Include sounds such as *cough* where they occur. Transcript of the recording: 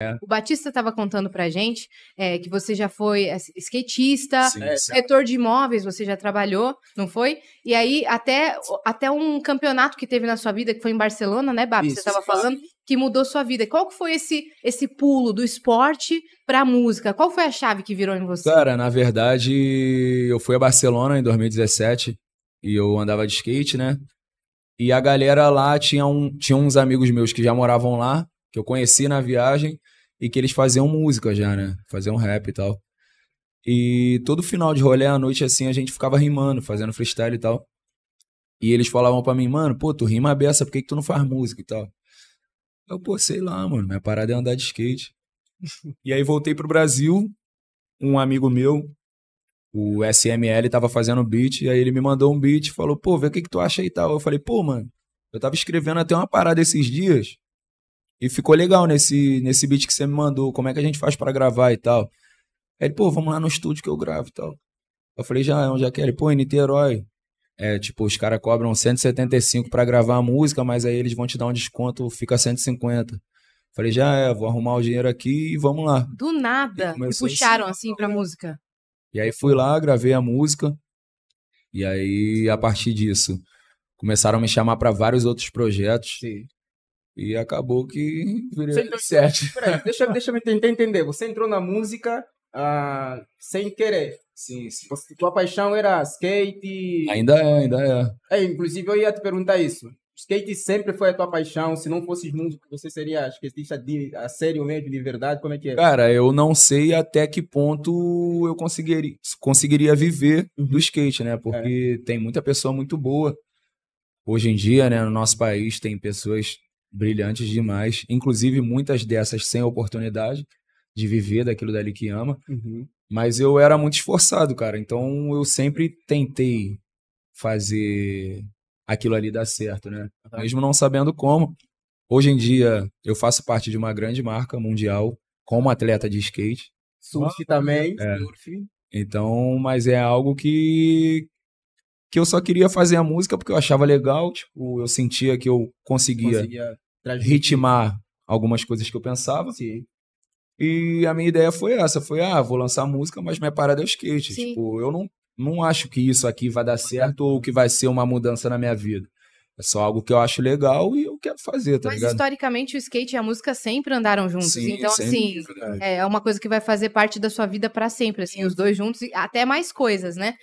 É. O Batista estava contando pra gente é, que você já foi é, skatista, é, setor de imóveis, você já trabalhou, não foi? E aí, até, até um campeonato que teve na sua vida, que foi em Barcelona, né, Babi? Você estava falando que mudou sua vida. Qual que foi esse, esse pulo do esporte pra música? Qual foi a chave que virou em você? Cara, na verdade, eu fui a Barcelona em 2017 e eu andava de skate, né? E a galera lá tinha, um, tinha uns amigos meus que já moravam lá, que eu conheci na viagem, e que eles faziam música já, né? Faziam rap e tal. E todo final de rolê à noite, assim, a gente ficava rimando, fazendo freestyle e tal. E eles falavam para mim, mano, pô, tu rima a beça, por que, que tu não faz música e tal? Eu, pô, sei lá, mano, minha parada é andar de skate. *laughs* e aí voltei pro Brasil, um amigo meu, o SML, tava fazendo beat, e aí ele me mandou um beat, falou, pô, vê o que, que tu acha aí e tal. Eu falei, pô, mano, eu tava escrevendo até uma parada esses dias, e ficou legal nesse, nesse beat que você me mandou. Como é que a gente faz para gravar e tal? Aí ele, pô, vamos lá no estúdio que eu gravo e tal. Eu falei, já, onde é que é? Ele, pô, em Niterói. É, tipo, os caras cobram 175 para gravar a música, mas aí eles vão te dar um desconto, fica 150. Falei, já é, vou arrumar o dinheiro aqui e vamos lá. Do nada, me puxaram assim pra música. E aí fui lá, gravei a música. E aí, a partir disso, começaram a me chamar para vários outros projetos. Sim. E acabou que virei você entrou, sete. *laughs* Peraí, deixa, deixa eu tentar entender. Você entrou na música ah, sem querer. Sim, sim. Você, tipo, tua paixão era skate. Ainda é, ainda é. é. Inclusive, eu ia te perguntar isso. Skate sempre foi a tua paixão. Se não fosses músico, você seria skatista de, a sério mesmo, de verdade? Como é que é? Cara, eu não sei até que ponto eu conseguiria, conseguiria viver do uhum. skate, né? Porque é. tem muita pessoa muito boa. Hoje em dia, né, no nosso país, tem pessoas brilhantes demais. Inclusive, muitas dessas sem oportunidade de viver daquilo dali que ama. Uhum. Mas eu era muito esforçado, cara. Então eu sempre tentei fazer aquilo ali dar certo, né? Uhum. Mesmo não sabendo como. Hoje em dia eu faço parte de uma grande marca mundial como atleta de skate. Surf também, é. surf. Então, mas é algo que, que eu só queria fazer a música porque eu achava legal, tipo, eu sentia que eu conseguia, conseguia ritmar algumas coisas que eu pensava. Sim. E a minha ideia foi essa, foi, ah, vou lançar a música, mas minha parada é o skate. Sim. Tipo, eu não, não acho que isso aqui vai dar certo ou que vai ser uma mudança na minha vida. É só algo que eu acho legal e eu quero fazer, tá Mas ligado? historicamente o skate e a música sempre andaram juntos. Sim, então, assim, é, é uma coisa que vai fazer parte da sua vida para sempre, assim, os dois juntos e até mais coisas, né?